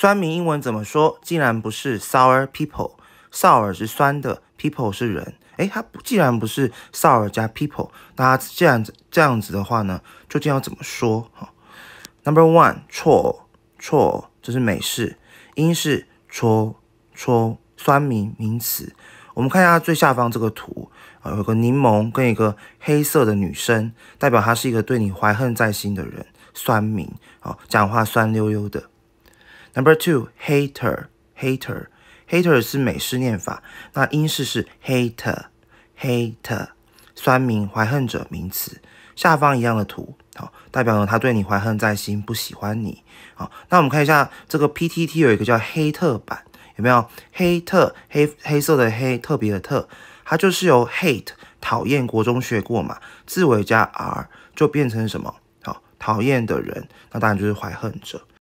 酸民英文怎么说？竟然不是 sour people，sour 是酸的，people 是人。诶，他既然不是 sour 加 people，那这样子这样子的话呢，究竟要怎么说？哈，number one 错错，这是美式，英式戳戳酸民名词。我们看一下最下方这个图啊，有个柠檬跟一个黑色的女生，代表她是一个对你怀恨在心的人，酸民啊，讲话酸溜溜的。Number two hater hater hater 是美式念法，那英式是 hater hater，酸名怀恨者名词。下方一样的图，好，代表呢他对你怀恨在心，不喜欢你。好，那我们看一下这个 PTT 有一个叫黑特版，有没有？黑特黑黑色的黑，特别的特，它就是由 hate 讨厌国中学过嘛，字尾加 r 就变成什么？好，讨厌的人，那当然就是怀恨者。